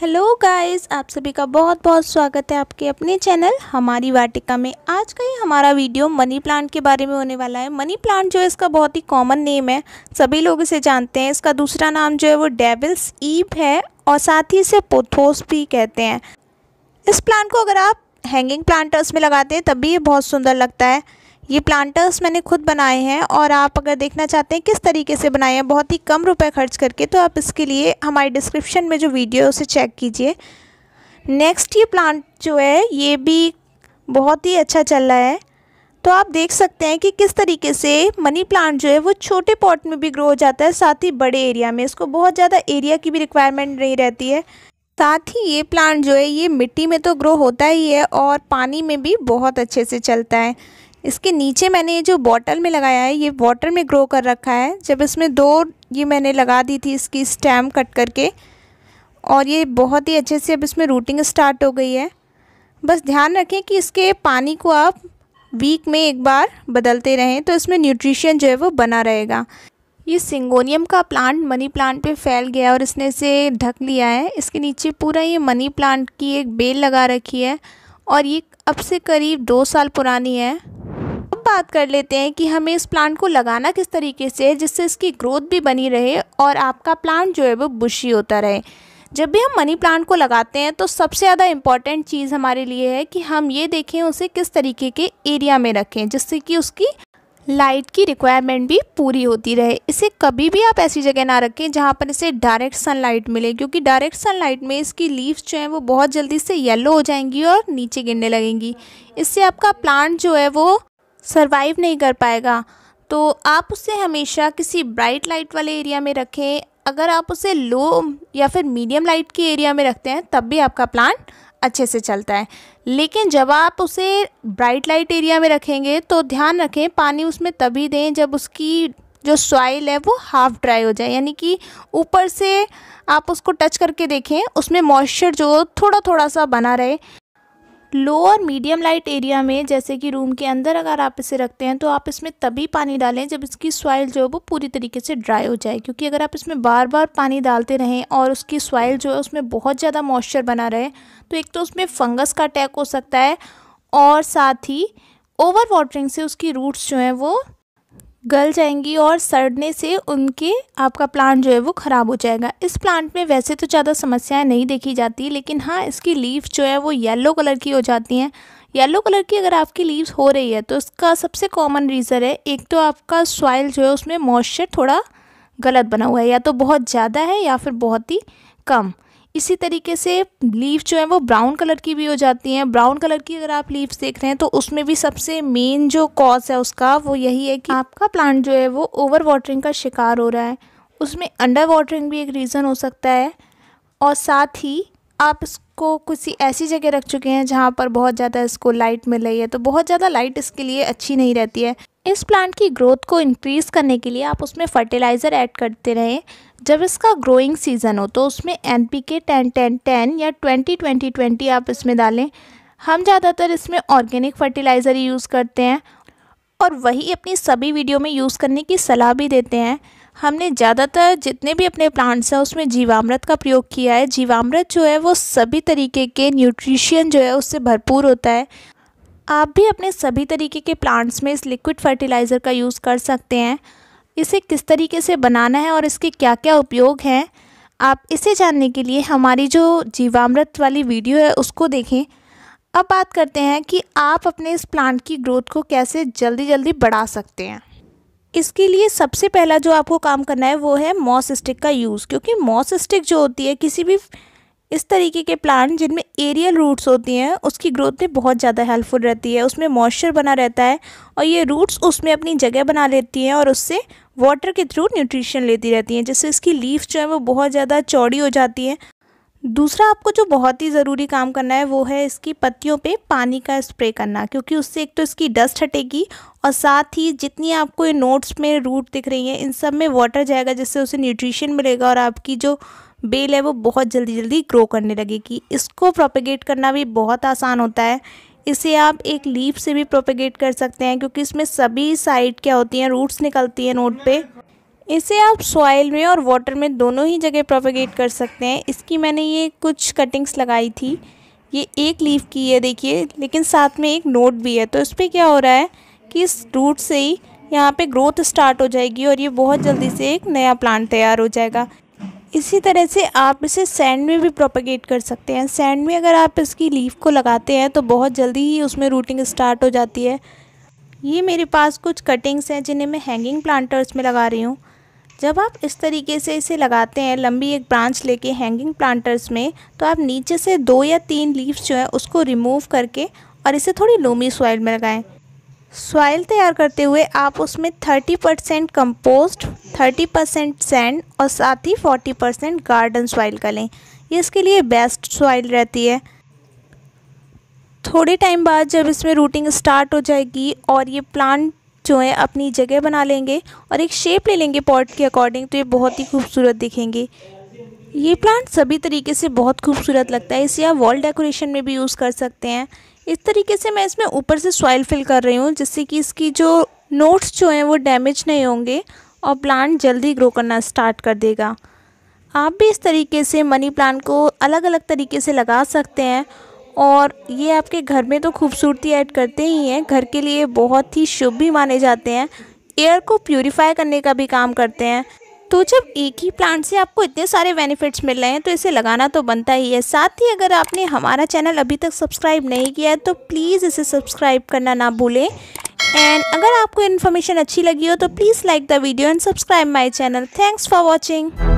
hello guys आप सभी का बहुत बहुत स्वागत है आपके अपने चैनल हमारी वाटिका में आज का ही हमारा वीडियो मनी प्लांट के बारे में होने वाला है मनी प्लांट जो है इसका बहुत ही कॉमन नेम है सभी लोग इसे जानते हैं इसका दूसरा नाम जो है वो डेविल्स ईप है और साथ ही इसे पोथोस भी कहते हैं इस प्लांट को अगर आप हैंगिंग प्लांटर्स में लगाते हैं तभी ये बहुत सुंदर लगता है ये प्लांटर्स मैंने खुद बनाए हैं और आप अगर देखना चाहते हैं किस तरीके से बनाए हैं बहुत ही कम रुपए खर्च करके तो आप इसके लिए हमारे डिस्क्रिप्शन में जो वीडियो है उसे चेक कीजिए नेक्स्ट ये प्लांट जो है ये भी बहुत ही अच्छा चल रहा है तो आप देख सकते हैं कि किस तरीके से मनी प्लांट जो है वो छोटे पॉट में भी ग्रो हो जाता है साथ ही बड़े एरिया में इसको बहुत ज़्यादा एरिया की भी रिक्वायरमेंट नहीं रहती है साथ ही ये प्लांट जो है ये मिट्टी में तो ग्रो होता ही है और पानी में भी बहुत अच्छे से चलता है इसके नीचे मैंने ये जो बॉटल में लगाया है ये वाटर में ग्रो कर रखा है जब इसमें दो ये मैंने लगा दी थी इसकी स्टेम कट करके और ये बहुत ही अच्छे से अब इसमें रूटिंग स्टार्ट हो गई है बस ध्यान रखें कि इसके पानी को आप वीक में एक बार बदलते रहें तो इसमें न्यूट्रिशन जो है वो बना रहेगा ये सिंगोनियम का प्लांट मनी प्लांट पे फैल गया और इसने इसे ढक लिया है इसके नीचे पूरा ये मनी प्लांट की एक बेल लगा रखी है और ये अब से करीब दो साल पुरानी है बात कर लेते हैं कि हमें इस प्लांट को लगाना किस तरीके से है जिससे इसकी ग्रोथ भी बनी रहे और आपका प्लांट जो है वो बुशी होता रहे जब भी हम मनी प्लांट को लगाते हैं तो सबसे ज़्यादा इम्पॉर्टेंट चीज़ हमारे लिए है कि हम ये देखें उसे किस तरीके के एरिया में रखें जिससे कि उसकी लाइट की रिक्वायरमेंट भी पूरी होती रहे इसे कभी भी आप ऐसी जगह ना रखें जहाँ पर इसे डायरेक्ट सनलाइट मिले क्योंकि डायरेक्ट सनलाइट में इसकी लीव्स जो हैं वो बहुत जल्दी से येलो हो जाएंगी और नीचे गिरने लगेंगी इससे आपका प्लांट जो है वो सर्वाइव नहीं कर पाएगा तो आप उसे हमेशा किसी ब्राइट लाइट वाले एरिया में रखें अगर आप उसे लो या फिर मीडियम लाइट के एरिया में रखते हैं तब भी आपका प्लांट अच्छे से चलता है लेकिन जब आप उसे ब्राइट लाइट एरिया में रखेंगे तो ध्यान रखें पानी उसमें तभी दें जब उसकी जो सॉइल है वो हाफ़ ड्राई हो जाए यानी कि ऊपर से आप उसको टच करके देखें उसमें मॉइस्चर जो थोड़ा थोड़ा सा बना रहे लो और मीडियम लाइट एरिया में जैसे कि रूम के अंदर अगर आप इसे रखते हैं तो आप इसमें तभी पानी डालें जब इसकी सॉइल जो है वो पूरी तरीके से ड्राई हो जाए क्योंकि अगर आप इसमें बार बार पानी डालते रहें और उसकी सॉइल जो है उसमें बहुत ज़्यादा मॉइस्चर बना रहे तो एक तो उसमें फंगस का अटैक हो सकता है और साथ ही ओवर वाटरिंग से उसकी रूट्स जो हैं वो गल जाएंगी और सड़ने से उनके आपका प्लांट जो है वो ख़राब हो जाएगा इस प्लांट में वैसे तो ज़्यादा समस्याएं नहीं देखी जाती लेकिन हाँ इसकी लीव जो है वो येलो कलर की हो जाती हैं येलो कलर की अगर आपकी लीव्स हो रही है तो इसका सबसे कॉमन रीज़न है एक तो आपका सॉइल जो है उसमें मॉइस्चर थोड़ा गलत बना हुआ है या तो बहुत ज़्यादा है या फिर बहुत ही कम इसी तरीके से लीव जो है वो ब्राउन कलर की भी हो जाती हैं ब्राउन कलर की अगर आप लीव्स देख रहे हैं तो उसमें भी सबसे मेन जो कॉज है उसका वो यही है कि आपका प्लांट जो है वो ओवर वाटरिंग का शिकार हो रहा है उसमें अंडर वाटरिंग भी एक रीज़न हो सकता है और साथ ही आप इसको किसी ऐसी जगह रख चुके हैं जहाँ पर बहुत ज़्यादा इसको लाइट मिल रही है तो बहुत ज़्यादा लाइट इसके लिए अच्छी नहीं रहती है इस प्लांट की ग्रोथ को इंक्रीज़ करने के लिए आप उसमें फर्टिलाइज़र ऐड करते रहें जब इसका ग्रोइंग सीज़न हो तो उसमें N P K ten ten ten या ट्वेंटी ट्वेंटी ट्वेंटी आप इसमें डालें हम ज़्यादातर इसमें ऑर्गेनिक फर्टिलाइज़र ही यूज़ करते हैं और वही अपनी सभी वीडियो में यूज़ करने की सलाह भी देते हैं हमने ज़्यादातर जितने भी अपने प्लांट्स हैं उसमें जीवामृत का प्रयोग किया है जीवामृत जो है वो सभी तरीके के न्यूट्रिशन जो है उससे भरपूर होता है आप भी अपने सभी तरीके के प्लांट्स में इस लिक्विड फर्टिलाइज़र का यूज़ कर सकते हैं इसे किस तरीके से बनाना है और इसके क्या क्या उपयोग हैं आप इसे जानने के लिए हमारी जो जीवामृत वाली वीडियो है उसको देखें अब बात करते हैं कि आप अपने इस प्लांट की ग्रोथ को कैसे जल्दी जल्दी बढ़ा सकते हैं इसके लिए सबसे पहला जो आपको काम करना है वो है मॉस स्टिक का यूज़ क्योंकि मॉस स्टिक जो होती है किसी भी इस तरीके के प्लांट जिनमें एरियल रूट्स होती हैं उसकी ग्रोथ में बहुत ज़्यादा हेल्पफुल रहती है उसमें मॉइस्चर बना रहता है और ये रूट्स उसमें अपनी जगह बना लेती हैं और उससे वाटर के थ्रू न्यूट्रिशन लेती रहती हैं जिससे इसकी लीव्स जो है वो बहुत ज़्यादा चौड़ी हो जाती हैं दूसरा आपको जो बहुत ही ज़रूरी काम करना है वो है इसकी पत्तियों पे पानी का स्प्रे करना क्योंकि उससे एक तो इसकी डस्ट हटेगी और साथ ही जितनी आपको ये नोट्स में रूट दिख रही हैं इन सब में वाटर जाएगा जिससे उसे न्यूट्रिशन मिलेगा और आपकी जो बेल है वो बहुत जल्दी जल्दी ग्रो करने लगेगी इसको प्रोपेगेट करना भी बहुत आसान होता है इसे आप एक लीफ से भी प्रोपेगेट कर सकते हैं क्योंकि इसमें सभी साइड क्या होती हैं रूट्स निकलती हैं नोट पे इसे आप सॉइल में और वाटर में दोनों ही जगह प्रोपेगेट कर सकते हैं इसकी मैंने ये कुछ कटिंग्स लगाई थी ये एक लीफ की है देखिए लेकिन साथ में एक नोट भी है तो इस पर क्या हो रहा है कि इस रूट से ही यहाँ पे ग्रोथ स्टार्ट हो जाएगी और ये बहुत जल्दी से एक नया प्लांट तैयार हो जाएगा इसी तरह से आप इसे सैंड में भी प्रोपगेट कर सकते हैं सैंड में अगर आप इसकी लीफ को लगाते हैं तो बहुत जल्दी ही उसमें रूटिंग स्टार्ट हो जाती है ये मेरे पास कुछ कटिंग्स हैं जिन्हें मैं हैंगिंग प्लांटर्स में लगा रही हूँ जब आप इस तरीके से इसे लगाते हैं लंबी एक ब्रांच लेके हैंगिंग प्लांटर्स में तो आप नीचे से दो या तीन लीव्स जो है उसको रिमूव करके और इसे थोड़ी लोमी सॉइल में लगाएं सॉइल तैयार करते हुए आप उसमें 30 percent compost thirty percent sand और साथ ही 40 परसेंट गार्डन सॉइल का लें ये इसके लिए बेस्ट सॉइल रहती है थोड़े टाइम बाद जब इसमें रूटिंग स्टार्ट हो जाएगी और ये प्लांट जो है अपनी जगह बना लेंगे और एक शेप ले लेंगे पॉट के अकॉर्डिंग तो ये बहुत ही खूबसूरत दिखेंगे ये प्लांट सभी तरीके से बहुत खूबसूरत लगता है इसे आप वॉल डेकोरेशन में भी यूज़ कर सकते हैं इस तरीके से मैं इसमें ऊपर से सॉइल फिल कर रही हूँ जिससे कि इसकी जो नोट्स जो हैं वो डैमेज नहीं होंगे और प्लांट जल्दी ग्रो करना स्टार्ट कर देगा आप भी इस तरीके से मनी प्लांट को अलग अलग तरीके से लगा सकते हैं और ये आपके घर में तो खूबसूरती ऐड करते ही हैं घर के लिए बहुत ही शुभ भी माने जाते हैं एयर को प्योरीफाई करने का भी काम करते हैं तो जब एक ही प्लांट से आपको इतने सारे बेनिफिट्स मिल रहे हैं तो इसे लगाना तो बनता ही है साथ ही अगर आपने हमारा चैनल अभी तक सब्सक्राइब नहीं किया है तो प्लीज़ इसे सब्सक्राइब करना ना भूलें एंड अगर आपको इन्फॉर्मेशन अच्छी लगी हो तो please like the video and subscribe my channel thanks for watching